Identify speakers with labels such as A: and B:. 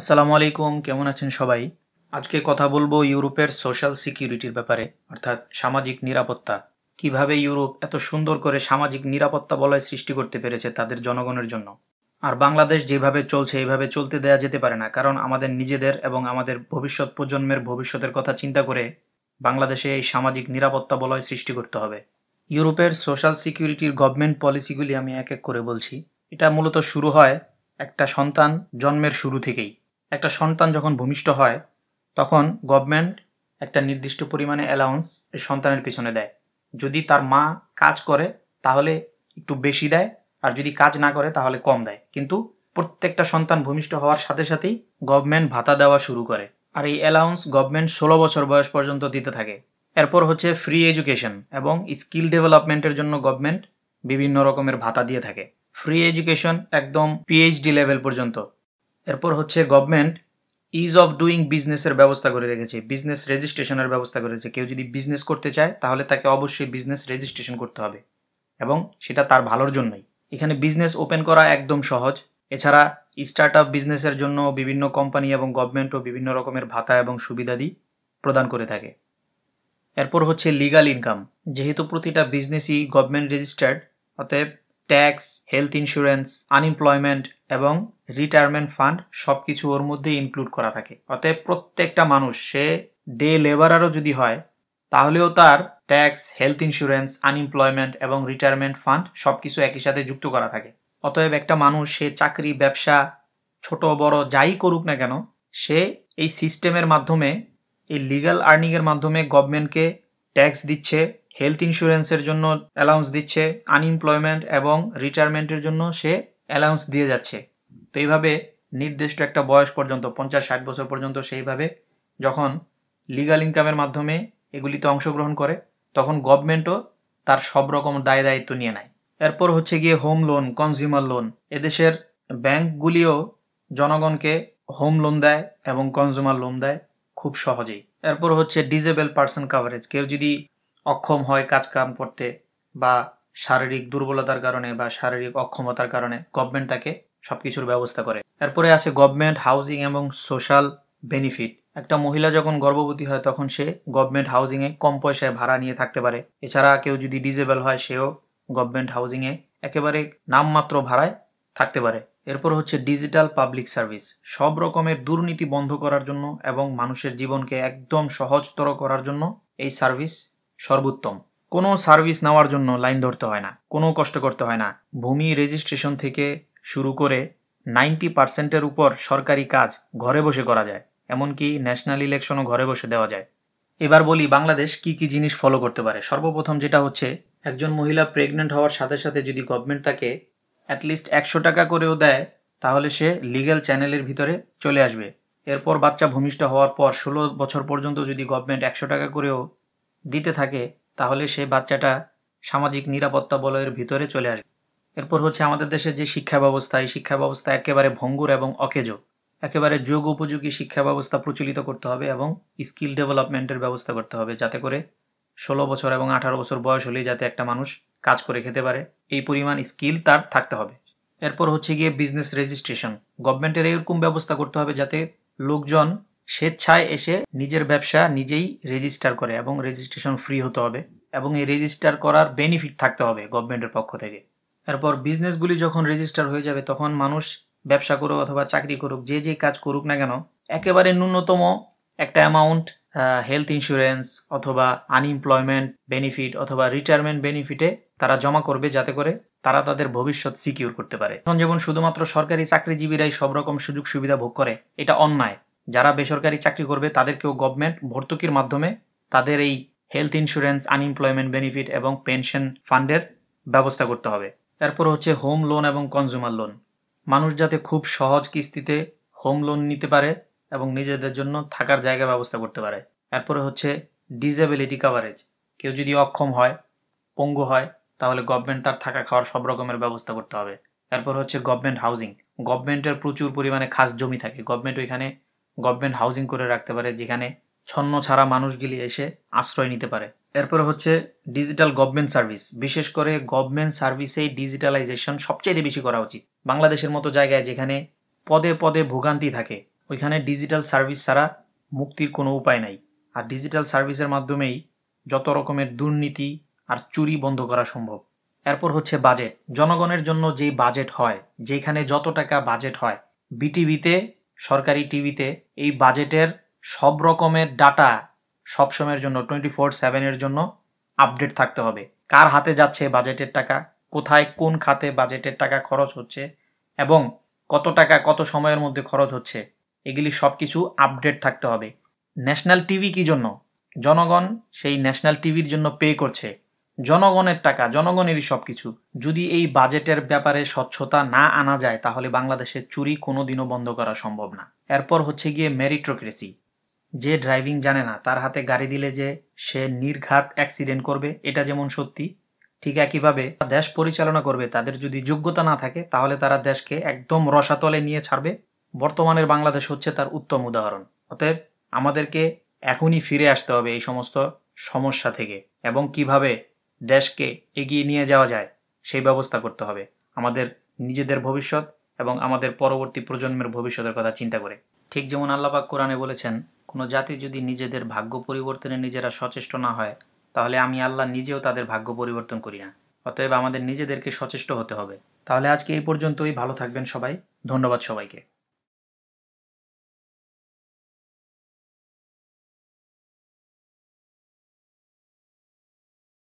A: আসসালামু আলাইকুম কেমন আছেন সবাই আজকে কথা বলবো ইউরোপের সোশ্যাল সিকিউরিটির ব্যাপারে অর্থাৎ সামাজিক নিরাপত্তা কিভাবে ইউরোপ এত সুন্দর করে সামাজিক নিরাপত্তা বলয় সৃষ্টি করতে পেরেছে তাদের জনগণের জন্য আর বাংলাদেশ যেভাবে চলছে এইভাবে চলতে দেয়া যেতে পারে না কারণ আমাদের নিজেদের এবং আমাদের ভবিষ্যৎ প্রজন্মের ভবিষ্যতের কথা চিন্তা করে বাংলাদেশে এই সামাজিক নিরাপত্তা বলয় সৃষ্টি করতে হবে ইউরোপের সোশ্যাল সিকিউরিটির গভর্নমেন্ট পলিসিগুলি আমি এক এক করে বলছি এটা মূলত শুরু হয় একটা সন্তান জন্মের শুরু থেকেই একটা সন্তান যখন ভূমিষ্ঠ হয় তখন গভর্নমেন্ট একটা নির্দিষ্ট পরিমাণে অ্যালাউন্স সন্তানের পিছনে দেয় যদি তার মা কাজ করে তাহলে একটু বেশি দেয় আর যদি কাজ না করে তাহলে কম দেয় কিন্তু প্রত্যেকটা সন্তান ভূমিষ্ঠ হওয়ার সাথে সাথেই গভর্নমেন্ট ভাতা দেওয়া শুরু করে আর এই অ্যালাউন্স গভর্নমেন্ট ষোলো বছর বয়স পর্যন্ত দিতে থাকে এরপর হচ্ছে ফ্রি এডুকেশন এবং স্কিল ডেভেলপমেন্টের জন্য গভর্নমেন্ট বিভিন্ন রকমের ভাতা দিয়ে থাকে ফ্রি এডুকেশন একদম পিএইচডি লেভেল পর্যন্ত এরপর হচ্ছে গভর্নমেন্ট ইজ অফ ডুইং বিজনেসের ব্যবস্থা করে রেখেছে বিজনেস রেজিস্ট্রেশনের ব্যবস্থা করেছে কেউ যদি বিজনেস করতে চায় তাহলে তাকে অবশ্যই বিজনেস রেজিস্ট্রেশন করতে হবে এবং সেটা তার ভালোর জন্যই এখানে বিজনেস ওপেন করা একদম সহজ এছাড়া স্টার্ট আপ বিজনেসের জন্য বিভিন্ন কোম্পানি এবং গভর্নমেন্টও বিভিন্ন রকমের ভাতা এবং সুবিধাদি প্রদান করে থাকে এরপর হচ্ছে লিগাল ইনকাম যেহেতু প্রতিটা বিজনেসই গভর্নমেন্ট রেজিস্টার্ড অতএব ট্যাক্স হেলথ ইন্স্যুরেন্স আনএমপ্লয়মেন্ট এবং রিটায়ারমেন্ট ফান্ড সবকিছু ওর মধ্যে ইনক্লুড করা থাকে অতএব প্রত্যেকটা মানুষ সে ডে লেবারারও যদি হয় তাহলেও তার ট্যাক্স হেলথ ইন্স্যুরেন্স আনএমপ্লয়মেন্ট এবং রিটায়ারমেন্ট ফান্ড সবকিছু একই সাথে যুক্ত করা থাকে অতএব একটা মানুষ সে চাকরি ব্যবসা ছোট বড় যাই করুক না কেন সে এই সিস্টেমের মাধ্যমে এই লিগাল আর্নিংয়ের মাধ্যমে গভর্নমেন্টকে ট্যাক্স দিচ্ছে হেলথ ইন্স্যুরেন্সের জন্য অ্যালাউন্স দিচ্ছে আনএমপ্লয়মেন্ট এবং রিটায়ারমেন্টের জন্য সে অ্যালাউন্স দিয়ে যাচ্ছে তো এইভাবে নির্দিষ্ট একটা বয়স পর্যন্ত পঞ্চাশ ষাট বছর পর্যন্ত সেইভাবে যখন লিগাল ইনকামের মাধ্যমে এগুলিতে অংশগ্রহণ করে তখন গভর্নমেন্টও তার সব রকম দায় দায়িত্ব নিয়ে নেয় এরপর হচ্ছে গিয়ে হোম লোন কনজিউমার লোন এদেশের ব্যাংকগুলিও জনগণকে হোম লোন দেয় এবং কনজিউমার লোন দেয় খুব সহজেই এরপর হচ্ছে ডিজেবল পার্সন কাভারেজ কেউ যদি অক্ষম হয় কাজকাম করতে বা শারীরিক দুর্বলতার কারণে বা শারীরিক অক্ষমতার কারণে গভর্নমেন্ট তাকে সব কিছুর ব্যবস্থা করে এরপরে আছে গভর্নমেন্ট হাউজিং এবং সোশ্যাল বেনিফিট একটা মহিলা যখন গর্ভবতী হয় তখন সে গভর্নমেন্ট হাউজিংয়ে কম পয়সায় ভাড়া নিয়ে থাকতে পারে এছাড়া কেউ যদি ডিজেবল হয় সেও গভর্নমেন্ট হাউজিংয়ে একেবারে নামমাত্র ভাড়ায় থাকতে পারে এরপর হচ্ছে ডিজিটাল পাবলিক সার্ভিস সব রকমের দুর্নীতি বন্ধ করার জন্য এবং মানুষের জীবনকে একদম সহজতর করার জন্য এই সার্ভিস সর্বোত্তম কোনো সার্ভিস নেওয়ার জন্য লাইন ধরতে হয় না কোনো কষ্ট করতে হয় না ভূমি রেজিস্ট্রেশন থেকে শুরু করে নাইনটি পার্সেন্টের উপর সরকারি কাজ ঘরে বসে করা যায় এমনকি ন্যাশনাল ইলেকশনও ঘরে বসে দেওয়া যায় এবার বলি বাংলাদেশ কি কি জিনিস ফলো করতে পারে সর্বপ্রথম যেটা হচ্ছে একজন মহিলা প্রেগনেন্ট হওয়ার সাথে সাথে যদি গভর্নমেন্ট তাকে অ্যাটলিস্ট একশো টাকা করেও দেয় তাহলে সে লিগেল চ্যানেলের ভিতরে চলে আসবে এরপর বাচ্চা ভূমিষ্ঠ হওয়ার পর ষোলো বছর পর্যন্ত যদি গভর্নমেন্ট একশো টাকা করেও দিতে থাকে তাহলে সে বাচ্চাটা সামাজিক নিরাপত্তা বলয়ের ভিতরে চলে আসবে এরপর হচ্ছে আমাদের দেশের যে শিক্ষা ব্যবস্থা এই শিক্ষা ব্যবস্থা একেবারে ভঙ্গুর এবং অকেজো একেবারে যোগ উপযোগী শিক্ষা ব্যবস্থা প্রচলিত করতে হবে এবং স্কিল ডেভেলপমেন্টের ব্যবস্থা করতে হবে যাতে করে ষোলো বছর এবং আঠারো বছর বয়স হলেই যাতে একটা মানুষ কাজ করে খেতে পারে এই পরিমাণ স্কিল তার থাকতে হবে এরপর হচ্ছে গিয়ে বিজনেস রেজিস্ট্রেশন গভর্নমেন্টের এরকম ব্যবস্থা করতে হবে যাতে লোকজন স্বেচ্ছায় এসে নিজের ব্যবসা নিজেই রেজিস্টার করে এবং রেজিস্ট্রেশন ফ্রি হতে হবে এবং এই রেজিস্টার করার বেনিফিট থাকতে হবে গভর্নমেন্টের পক্ষ থেকে এরপর বিজনেসগুলি যখন রেজিস্টার হয়ে যাবে তখন মানুষ ব্যবসা করুক অথবা চাকরি করুক যে যে কাজ করুক না কেন একেবারে ন্যূনতম একটা অ্যামাউন্ট হেলথ ইন্স্যুরেন্স অথবা আনএমপ্লয়মেন্ট বেনিফিট অথবা রিটায়ারমেন্ট বেনিফিটে তারা জমা করবে যাতে করে তারা তাদের ভবিষ্যৎ সিকিউর করতে পারে এখন যেমন শুধুমাত্র সরকারি চাকরিজীবীরাই সব রকম সুযোগ সুবিধা ভোগ করে এটা অন্যায় যারা বেসরকারি চাকরি করবে তাদেরকেও গভর্নমেন্ট ভর্তুকির মাধ্যমে তাদের এই হেলথ ইন্স্যুরেন্স আনএমপ্লয়মেন্ট বেনিফিট এবং পেনশন ফান্ডের ব্যবস্থা করতে হবে এরপর হচ্ছে হোম লোন এবং কনজিউমার লোন মানুষ যাতে খুব সহজ কিস্তিতে হোম লোন নিতে পারে এবং নিজেদের জন্য থাকার জায়গা ব্যবস্থা করতে পারে এরপরে হচ্ছে ডিজেবিলিটি কাভারেজ কেউ যদি অক্ষম হয় পঙ্গু হয় তাহলে গভর্নমেন্ট তার থাকা খাওয়ার সব রকমের ব্যবস্থা করতে হবে এরপর হচ্ছে গভর্নমেন্ট হাউজিং গভর্নমেন্টের প্রচুর পরিমাণে খাস জমি থাকে গভর্নমেন্ট ওইখানে গভর্নমেন্ট হাউজিং করে রাখতে পারে যেখানে ছন্ন ছাড়া মানুষগুলি এসে আশ্রয় নিতে পারে এরপরে হচ্ছে ডিজিটাল গভর্নমেন্ট সার্ভিস বিশেষ করে গভর্নমেন্ট সার্ভিসে ডিজিটালাইজেশন সবচেয়ে বেশি করা উচিত বাংলাদেশের মতো জায়গায় যেখানে পদে পদে ভোগান্তি থাকে ওইখানে ডিজিটাল সার্ভিস ছাড়া মুক্তির কোনো উপায় নাই আর ডিজিটাল সার্ভিসের মাধ্যমেই যত রকমের দুর্নীতি আর চুরি বন্ধ করা সম্ভব এরপর হচ্ছে বাজেট জনগণের জন্য যে বাজেট হয় যেখানে যত টাকা বাজেট হয় বিটিভিতে সরকারি টিভিতে এই বাজেটের সব রকমের ডাটা সবসময়ের জন্য টোয়েন্টি ফোর সেভেনের জন্য আপডেট থাকতে হবে কার হাতে যাচ্ছে বাজেটের টাকা কোথায় কোন খাতে বাজেটের টাকা খরচ হচ্ছে এবং কত টাকা কত সময়ের মধ্যে খরচ হচ্ছে এগুলি সব কিছু আপডেট থাকতে হবে ন্যাশনাল টিভি কি জন্য জনগণ সেই ন্যাশনাল টিভির জন্য পে করছে জনগণের টাকা জনগণেরই সব কিছু যদি এই বাজেটের ব্যাপারে স্বচ্ছতা না আনা যায় তাহলে বাংলাদেশে চুরি কোনোদিনও বন্ধ করা সম্ভব না এরপর হচ্ছে গিয়ে মেরিট্রোক্রেসি যে ড্রাইভিং জানে না তার হাতে গাড়ি দিলে যে সে নির্ঘাত অ্যাক্সিডেন্ট করবে এটা যেমন সত্যি ঠিক একইভাবে দেশ পরিচালনা করবে তাদের যদি যোগ্যতা না থাকে তাহলে তারা দেশকে একদম রসাতলে নিয়ে ছাড়বে বর্তমানের বাংলাদেশ হচ্ছে তার উত্তম উদাহরণ অতএব আমাদেরকে এখনই ফিরে আসতে হবে এই সমস্ত সমস্যা থেকে এবং কিভাবে দেশকে এগিয়ে নিয়ে যাওয়া যায় সেই ব্যবস্থা করতে হবে আমাদের নিজেদের ভবিষ্যৎ এবং আমাদের পরবর্তী প্রজন্মের ভবিষ্যতের কথা চিন্তা করে ঠিক যেমন আল্লাপাক কোরআনে বলেছেন কোনো জাতি যদি নিজেদের ভাগ্য পরিবর্তনে নিজেরা সচেষ্ট না হয় তাহলে আমি আল্লাহ নিজেও তাদের ভাগ্য পরিবর্তন করি না অতএব আমাদের নিজেদেরকে সচেষ্ট হতে হবে তাহলে আজকে এই পর্যন্তই ভালো থাকবেন সবাই ধন্যবাদ সবাইকে